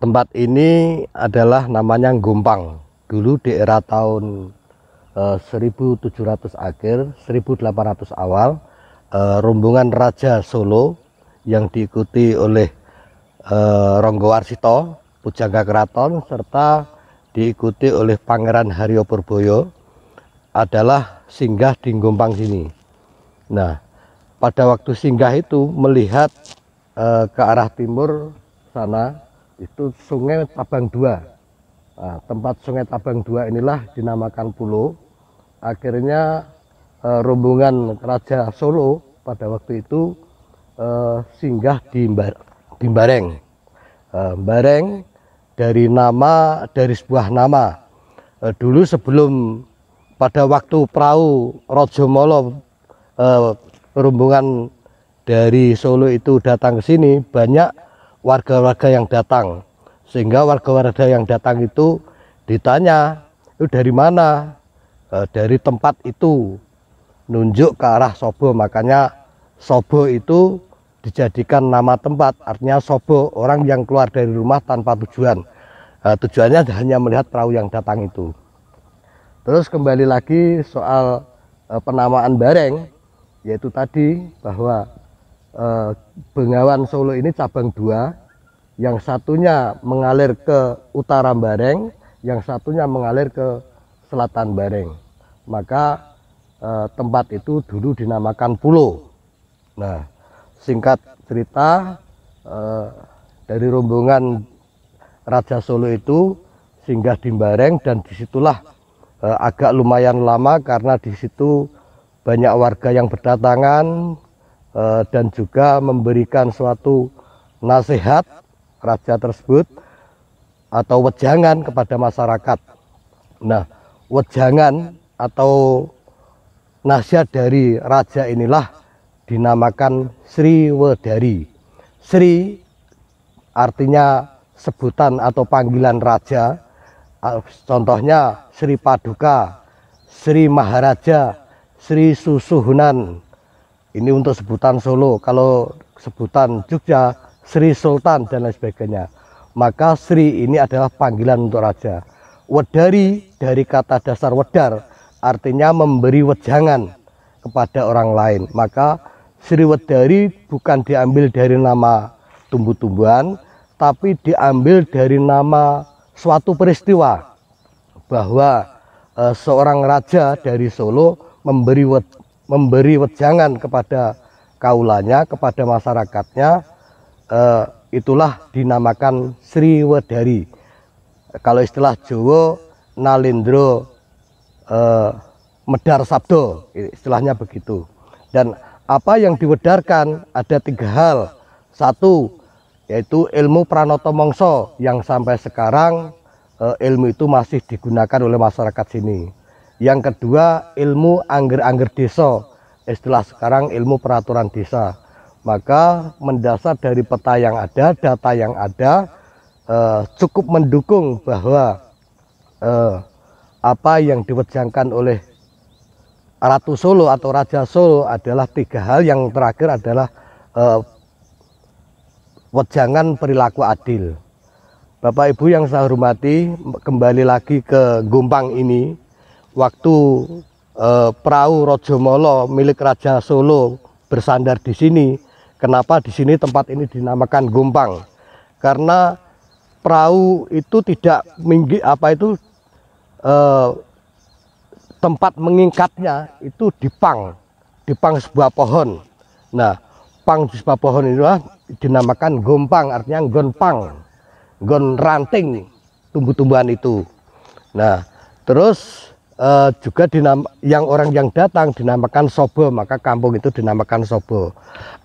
tempat ini adalah namanya Gumpang. Dulu di era tahun eh, 1700 akhir, 1800 awal, eh, rombongan Raja Solo yang diikuti oleh eh, Ronggo Warsito, Pujangga Keraton, serta diikuti oleh Pangeran Haryo Purboyo adalah singgah di Gumpang sini. Nah, pada waktu singgah itu melihat eh, ke arah timur sana itu Sungai Tabang Dua. Nah, tempat Sungai Tabang Dua inilah dinamakan pulau. Akhirnya eh, rombongan Raja Solo pada waktu itu eh, singgah di, Mbar di Mbareng. Eh, Mbareng dari nama dari sebuah nama. Eh, dulu sebelum pada waktu perahu Rojomolo eh, rombongan dari Solo itu datang ke sini banyak warga-warga yang datang. Sehingga warga-warga yang datang itu ditanya, itu dari mana? E, dari tempat itu. Nunjuk ke arah Sobo, makanya Sobo itu dijadikan nama tempat. Artinya Sobo, orang yang keluar dari rumah tanpa tujuan. E, tujuannya hanya melihat perahu yang datang itu. Terus kembali lagi soal e, penamaan bareng, yaitu tadi bahwa eh, Bengawan Solo ini cabang dua, yang satunya mengalir ke utara Bareng, yang satunya mengalir ke selatan Bareng. Maka eh, tempat itu dulu dinamakan Pulau. Nah, singkat cerita eh, dari rombongan Raja Solo itu singgah di Bareng dan disitulah eh, agak lumayan lama karena disitu banyak warga yang berdatangan Eh, dan juga memberikan suatu nasihat raja tersebut atau wejangan kepada masyarakat. Nah, wejangan atau nasihat dari raja inilah dinamakan Sri Wedari. Sri artinya sebutan atau panggilan raja. Eh, contohnya Sri Paduka, Sri Maharaja, Sri Susuhunan, ini untuk sebutan Solo. Kalau sebutan Jogja, Sri Sultan dan lain sebagainya. Maka Sri ini adalah panggilan untuk raja. Wedari dari kata dasar wedar artinya memberi wejangan kepada orang lain. Maka Sri Wedari bukan diambil dari nama tumbuh-tumbuhan tapi diambil dari nama suatu peristiwa bahwa e, seorang raja dari Solo memberi memberi wejangan kepada kaulanya, kepada masyarakatnya, eh, itulah dinamakan Sri Wedari. Kalau istilah Jawa, Nalindro eh, Medar Sabdo, istilahnya begitu. Dan apa yang diwedarkan ada tiga hal. Satu, yaitu ilmu Pranoto Mongso yang sampai sekarang eh, ilmu itu masih digunakan oleh masyarakat sini yang kedua ilmu angger-angger desa istilah sekarang ilmu peraturan desa maka mendasar dari peta yang ada data yang ada eh, cukup mendukung bahwa eh, apa yang diwejangkan oleh Ratu Solo atau Raja Solo adalah tiga hal yang terakhir adalah eh, wejangan perilaku adil. Bapak Ibu yang saya hormati, kembali lagi ke gumpang ini waktu eh, perahu Rojomolo milik Raja Solo bersandar di sini. Kenapa di sini tempat ini dinamakan gumpang Karena perahu itu tidak minggi apa itu eh, tempat mengingkatnya itu dipang, dipang sebuah pohon. Nah, pang di sebuah pohon inilah dinamakan gumpang artinya gonpang, gon ranting tumbuh-tumbuhan itu. Nah, terus uh, juga dinam, yang orang yang datang dinamakan sobo maka kampung itu dinamakan sobo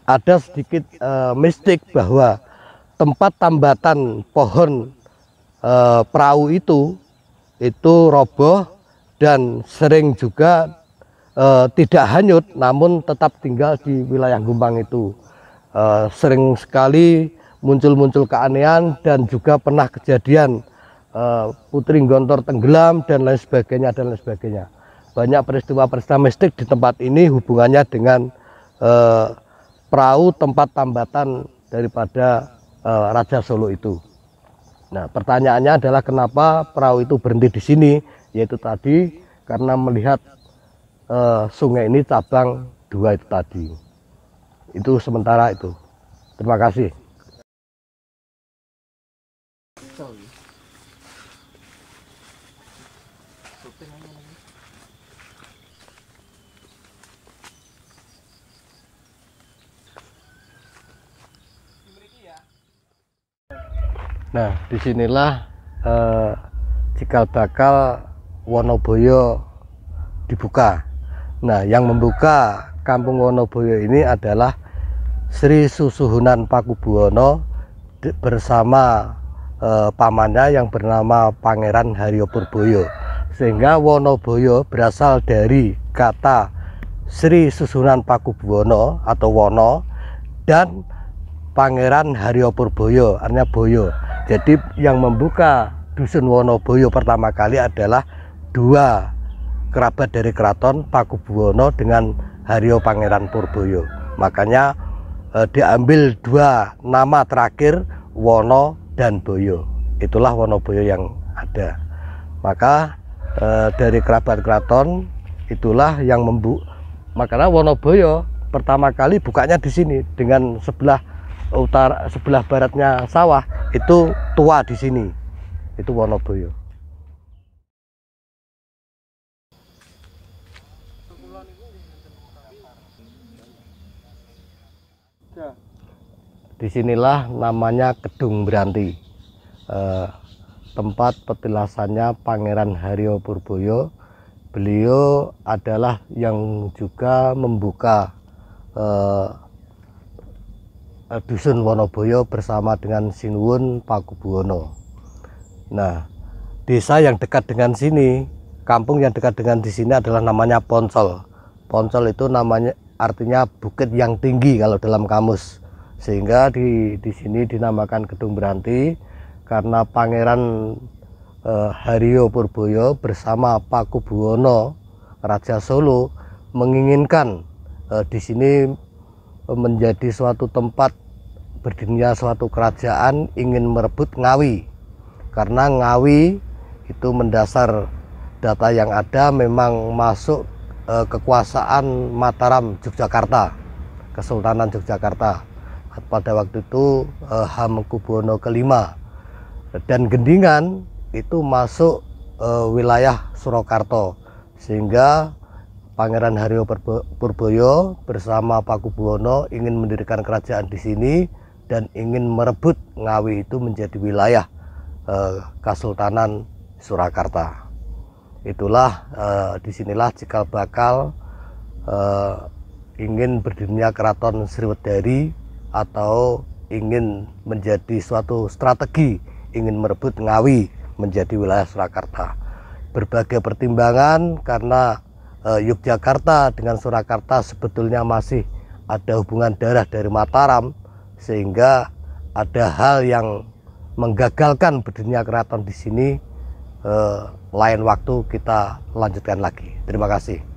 ada sedikit uh, mistik bahwa tempat tambatan pohon uh, perahu itu itu roboh dan sering juga uh, tidak hanyut namun tetap tinggal di wilayah Gumbang itu uh, sering sekali muncul-muncul keanehan dan juga pernah kejadian Eh, Putri Gontor tenggelam dan lain sebagainya dan lain sebagainya. Banyak peristiwa-peristiwa mistik di tempat ini hubungannya dengan uh, perahu tempat tambatan daripada uh, Raja Solo itu. Nah, pertanyaannya adalah kenapa perahu itu berhenti di sini? Yaitu tadi karena melihat uh, sungai ini cabang dua itu tadi. Itu sementara itu. Terima kasih. Nah, disinilah eh, cikal bakal Wonoboyo dibuka. Nah, yang membuka kampung Wonoboyo ini adalah Sri Susuhunan Pakubuwono bersama eh, pamannya yang bernama Pangeran Haryo Purboyo. Sehingga Wonoboyo berasal dari kata Sri Susunan Pakubuwono atau Wono dan Pangeran Haryo Purboyo, artinya Boyo. Jadi yang membuka dusun Wonoboyo pertama kali adalah dua kerabat dari keraton Pakubuwono dengan Haryo Pangeran Purboyo. Makanya eh, diambil dua nama terakhir Wono dan Boyo. Itulah Wonoboyo yang ada. Maka eh, dari kerabat keraton itulah yang membuka. makanya Wonoboyo pertama kali bukanya di sini dengan sebelah utara sebelah baratnya sawah itu tua di sini itu Wonoboyo Di sinilah namanya Kedung Beranti eh, tempat petilasannya Pangeran Haryo Purboyo beliau adalah yang juga membuka eh, Eh, Dusun Wonoboyo bersama dengan Sinuwun Pakubuwono. Nah, desa yang dekat dengan sini, kampung yang dekat dengan di sini adalah namanya Ponsol. Ponsol itu namanya artinya bukit yang tinggi kalau dalam kamus. Sehingga di di sini dinamakan Gedung Beranti karena Pangeran eh, Haryo Purboyo bersama Pakubuwono Raja Solo menginginkan eh, di sini eh, menjadi suatu tempat berdirinya suatu kerajaan ingin merebut Ngawi karena Ngawi itu mendasar data yang ada memang masuk eh, kekuasaan Mataram Yogyakarta Kesultanan Yogyakarta pada waktu itu eh, Hamengkubuwono kelima dan Gendingan itu masuk eh, wilayah Surakarta sehingga Pangeran Haryo Purboyo bersama Paku Buwono ingin mendirikan kerajaan di sini dan ingin merebut Ngawi itu menjadi wilayah eh, Kesultanan Surakarta. Itulah eh, disinilah cikal bakal eh, ingin berdirinya Keraton Sriwedari atau ingin menjadi suatu strategi ingin merebut Ngawi menjadi wilayah Surakarta. Berbagai pertimbangan karena eh, Yogyakarta dengan Surakarta sebetulnya masih ada hubungan darah dari Mataram sehingga ada hal yang menggagalkan berdirinya keraton di sini eh, lain waktu kita lanjutkan lagi. Terima kasih.